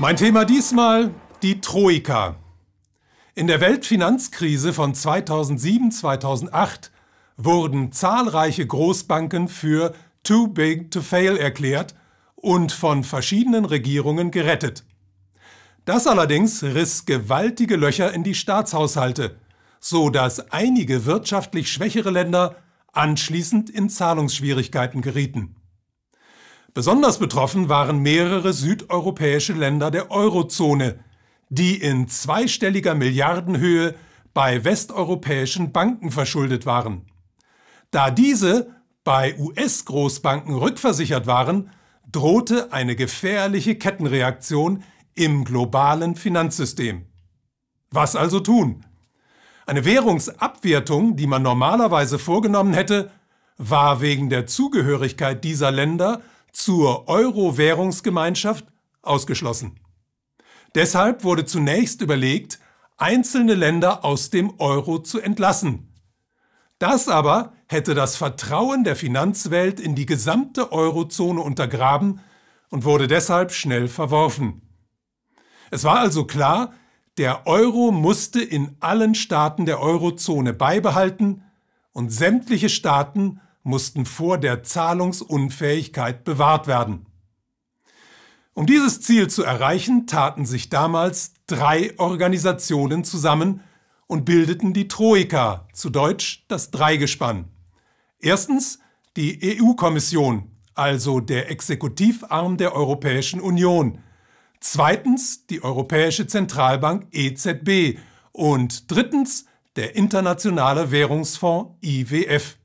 Mein Thema diesmal die Troika. In der Weltfinanzkrise von 2007-2008 wurden zahlreiche Großbanken für too big to fail erklärt und von verschiedenen Regierungen gerettet. Das allerdings riss gewaltige Löcher in die Staatshaushalte, so dass einige wirtschaftlich schwächere Länder anschließend in Zahlungsschwierigkeiten gerieten. Besonders betroffen waren mehrere südeuropäische Länder der Eurozone, die in zweistelliger Milliardenhöhe bei westeuropäischen Banken verschuldet waren. Da diese bei US-Großbanken rückversichert waren, drohte eine gefährliche Kettenreaktion im globalen Finanzsystem. Was also tun? Eine Währungsabwertung, die man normalerweise vorgenommen hätte, war wegen der Zugehörigkeit dieser Länder zur Euro-Währungsgemeinschaft ausgeschlossen. Deshalb wurde zunächst überlegt, einzelne Länder aus dem Euro zu entlassen. Das aber hätte das Vertrauen der Finanzwelt in die gesamte Eurozone untergraben und wurde deshalb schnell verworfen. Es war also klar, der Euro musste in allen Staaten der Eurozone beibehalten und sämtliche Staaten mussten vor der Zahlungsunfähigkeit bewahrt werden. Um dieses Ziel zu erreichen, taten sich damals drei Organisationen zusammen und bildeten die Troika, zu Deutsch das Dreigespann. Erstens die EU-Kommission, also der Exekutivarm der Europäischen Union. Zweitens die Europäische Zentralbank EZB und drittens der Internationale Währungsfonds IWF.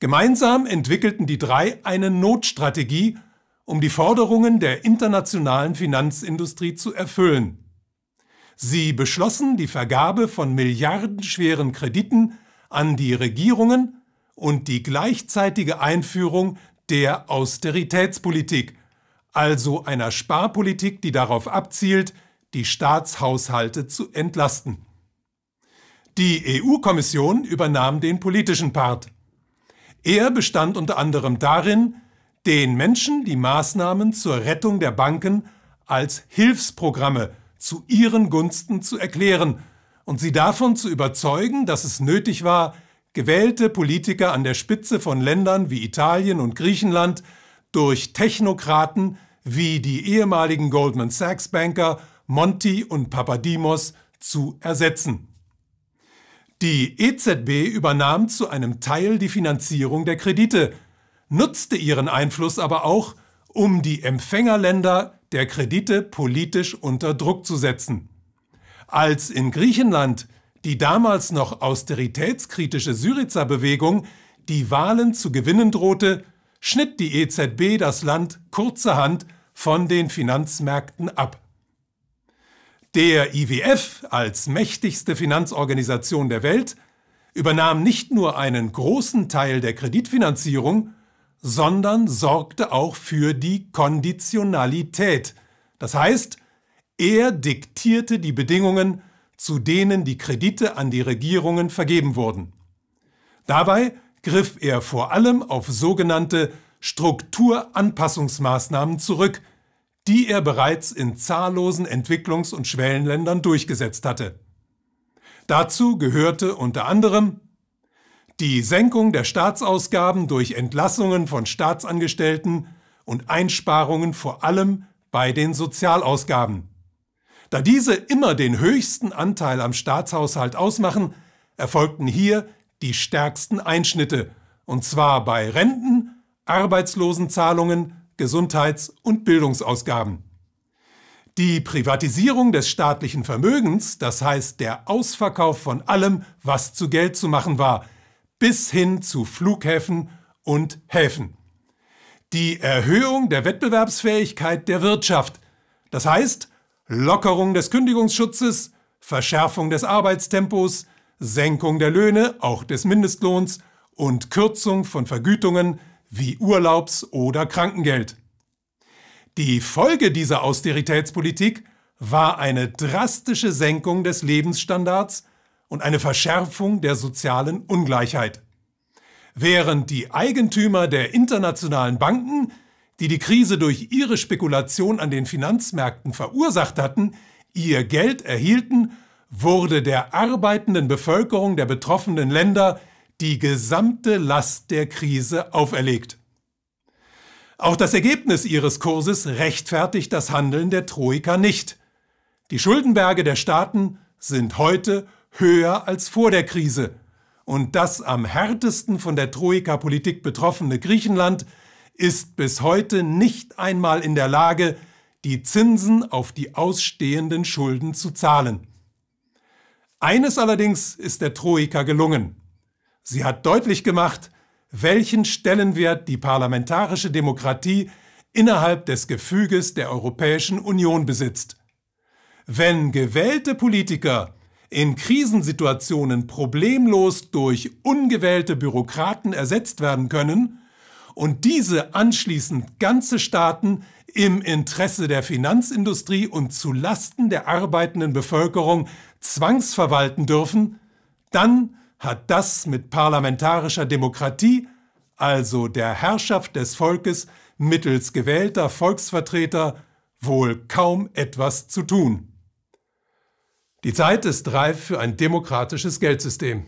Gemeinsam entwickelten die drei eine Notstrategie, um die Forderungen der internationalen Finanzindustrie zu erfüllen. Sie beschlossen die Vergabe von milliardenschweren Krediten an die Regierungen und die gleichzeitige Einführung der Austeritätspolitik, also einer Sparpolitik, die darauf abzielt, die Staatshaushalte zu entlasten. Die EU-Kommission übernahm den politischen Part. Er bestand unter anderem darin, den Menschen die Maßnahmen zur Rettung der Banken als Hilfsprogramme zu ihren Gunsten zu erklären und sie davon zu überzeugen, dass es nötig war, gewählte Politiker an der Spitze von Ländern wie Italien und Griechenland durch Technokraten wie die ehemaligen Goldman Sachs Banker Monti und Papadimos zu ersetzen. Die EZB übernahm zu einem Teil die Finanzierung der Kredite, nutzte ihren Einfluss aber auch, um die Empfängerländer der Kredite politisch unter Druck zu setzen. Als in Griechenland die damals noch austeritätskritische Syriza-Bewegung die Wahlen zu gewinnen drohte, schnitt die EZB das Land kurzerhand von den Finanzmärkten ab. Der IWF als mächtigste Finanzorganisation der Welt übernahm nicht nur einen großen Teil der Kreditfinanzierung, sondern sorgte auch für die Konditionalität. Das heißt, er diktierte die Bedingungen, zu denen die Kredite an die Regierungen vergeben wurden. Dabei griff er vor allem auf sogenannte Strukturanpassungsmaßnahmen zurück – die er bereits in zahllosen Entwicklungs- und Schwellenländern durchgesetzt hatte. Dazu gehörte unter anderem die Senkung der Staatsausgaben durch Entlassungen von Staatsangestellten und Einsparungen vor allem bei den Sozialausgaben. Da diese immer den höchsten Anteil am Staatshaushalt ausmachen, erfolgten hier die stärksten Einschnitte, und zwar bei Renten, Arbeitslosenzahlungen, Gesundheits- und Bildungsausgaben. Die Privatisierung des staatlichen Vermögens, das heißt der Ausverkauf von allem, was zu Geld zu machen war, bis hin zu Flughäfen und Häfen. Die Erhöhung der Wettbewerbsfähigkeit der Wirtschaft, das heißt Lockerung des Kündigungsschutzes, Verschärfung des Arbeitstempos, Senkung der Löhne, auch des Mindestlohns und Kürzung von Vergütungen, wie Urlaubs- oder Krankengeld. Die Folge dieser Austeritätspolitik war eine drastische Senkung des Lebensstandards und eine Verschärfung der sozialen Ungleichheit. Während die Eigentümer der internationalen Banken, die die Krise durch ihre Spekulation an den Finanzmärkten verursacht hatten, ihr Geld erhielten, wurde der arbeitenden Bevölkerung der betroffenen Länder die gesamte Last der Krise auferlegt. Auch das Ergebnis ihres Kurses rechtfertigt das Handeln der Troika nicht. Die Schuldenberge der Staaten sind heute höher als vor der Krise. Und das am härtesten von der Troika-Politik betroffene Griechenland ist bis heute nicht einmal in der Lage, die Zinsen auf die ausstehenden Schulden zu zahlen. Eines allerdings ist der Troika gelungen. Sie hat deutlich gemacht, welchen Stellenwert die parlamentarische Demokratie innerhalb des Gefüges der Europäischen Union besitzt. Wenn gewählte Politiker in Krisensituationen problemlos durch ungewählte Bürokraten ersetzt werden können und diese anschließend ganze Staaten im Interesse der Finanzindustrie und zu Lasten der arbeitenden Bevölkerung zwangsverwalten dürfen, dann hat das mit parlamentarischer Demokratie, also der Herrschaft des Volkes mittels gewählter Volksvertreter, wohl kaum etwas zu tun. Die Zeit ist reif für ein demokratisches Geldsystem.